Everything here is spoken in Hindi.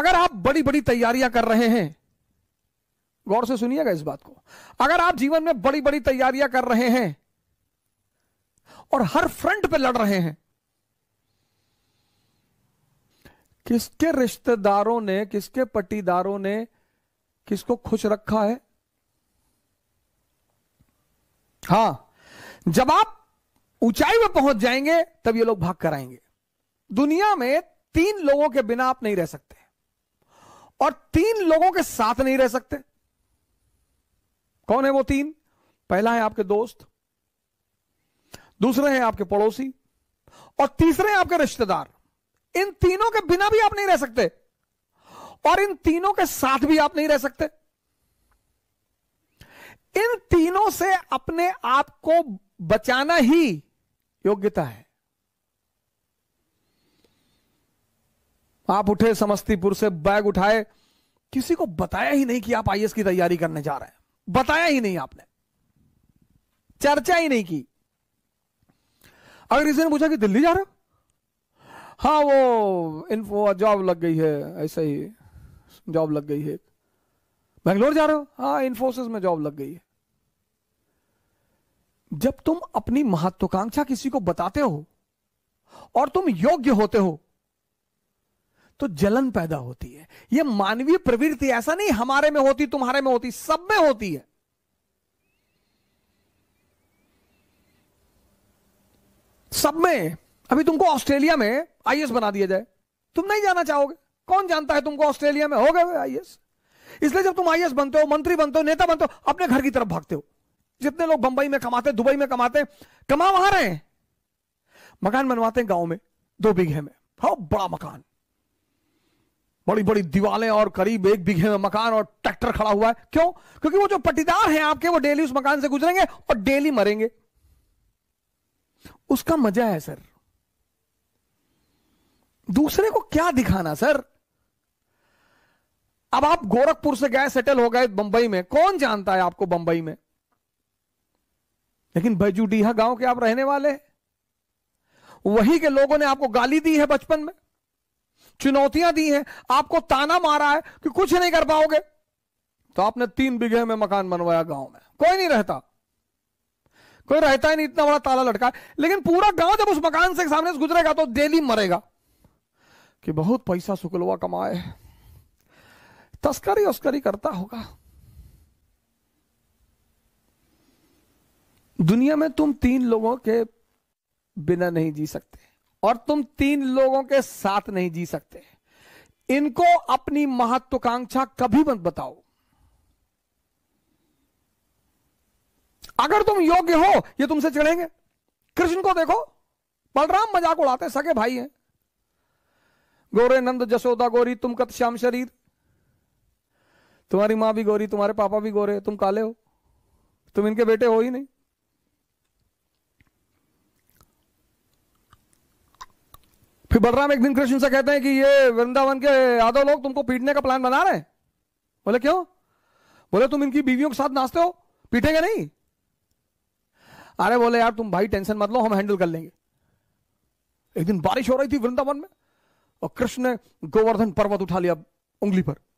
अगर आप बड़ी बड़ी तैयारियां कर रहे हैं गौर से सुनिएगा इस बात को अगर आप जीवन में बड़ी बड़ी तैयारियां कर रहे हैं और हर फ्रंट पे लड़ रहे हैं किसके रिश्तेदारों ने किसके पट्टीदारों ने किसको खुश रखा है हां जब आप ऊंचाई में पहुंच जाएंगे तब ये लोग भाग कर आएंगे दुनिया में तीन लोगों के बिना आप नहीं रह सकते और तीन लोगों के साथ नहीं रह सकते कौन है वो तीन पहला है आपके दोस्त दूसरे हैं आपके पड़ोसी और तीसरे हैं आपके रिश्तेदार इन तीनों के बिना भी आप नहीं रह सकते और इन तीनों के साथ भी आप नहीं रह सकते इन तीनों से अपने आप को बचाना ही योग्यता है आप उठे समस्तीपुर से बैग उठाए किसी को बताया ही नहीं कि आप आईएस की तैयारी करने जा रहे हैं बताया ही नहीं आपने चर्चा ही नहीं की अगर किसी ने पूछा कि दिल्ली जा रहे हो हाँ वो इन्फो जॉब लग गई है ऐसा ही जॉब लग गई है बेंगलोर जा रहे हो हाँ इन्फोसिस में जॉब लग गई है जब तुम अपनी महत्वाकांक्षा किसी को बताते हो और तुम योग्य होते हो तो जलन पैदा होती है यह मानवीय प्रवृत्ति ऐसा नहीं हमारे में होती तुम्हारे में होती सब में होती है सब में अभी तुमको ऑस्ट्रेलिया में आईएस बना दिया जाए तुम नहीं जाना चाहोगे कौन जानता है तुमको ऑस्ट्रेलिया में हो गए आईएएस इसलिए जब तुम आईएएस बनते हो मंत्री बनते हो नेता बनते हो अपने घर की तरफ भागते हो जितने लोग बंबई में कमाते दुबई में कमाते कमा वहां रहे मकान बनवाते हैं गांव में दो बीघे में हाँ बड़ा मकान बड़ी बड़ी दीवालें और करीब एक बीघे में मकान और ट्रैक्टर खड़ा हुआ है क्यों क्योंकि वो जो पटीदार हैं आपके वो डेली उस मकान से गुजरेंगे और डेली मरेंगे उसका मजा है सर दूसरे को क्या दिखाना सर अब आप गोरखपुर से गए सेटल हो गए बंबई में कौन जानता है आपको बंबई में लेकिन बैजूडीहा गांव के आप रहने वाले वहीं के लोगों ने आपको गाली दी है बचपन में चुनौतियां दी हैं आपको ताना मारा है कि कुछ नहीं कर पाओगे तो आपने तीन बीघे में मकान बनवाया गांव में कोई नहीं रहता कोई रहता ही नहीं इतना बड़ा ताला लटका लेकिन पूरा गांव जब उस मकान से सामने से गुजरेगा तो डेली मरेगा कि बहुत पैसा सुकलवा कमाए तस्करी उस्करी करता होगा दुनिया में तुम तीन लोगों के बिना नहीं जी सकते और तुम तीन लोगों के साथ नहीं जी सकते इनको अपनी महत्वाकांक्षा कभी मत बताओ अगर तुम योग्य हो ये तुमसे चढ़ेंगे कृष्ण को देखो बलराम मजाक उड़ाते सके भाई हैं गोरे नंद जसोदा गोरी तुम कत श्याम शरीर तुम्हारी मां भी गोरी तुम्हारे पापा भी गोरे तुम काले हो तुम इनके बेटे हो ही नहीं फिर बलराम एक दिन कृष्ण से कहते हैं कि ये वृंदावन के यादव लोग तुमको पीटने का प्लान बना रहे हैं बोले क्यों बोले तुम इनकी बीवियों के साथ नाचते हो पीटेंगे नहीं अरे बोले यार तुम भाई टेंशन मत लो हम हैंडल कर लेंगे एक दिन बारिश हो रही थी वृंदावन में और कृष्ण ने गोवर्धन पर्वत उठा लिया उंगली पर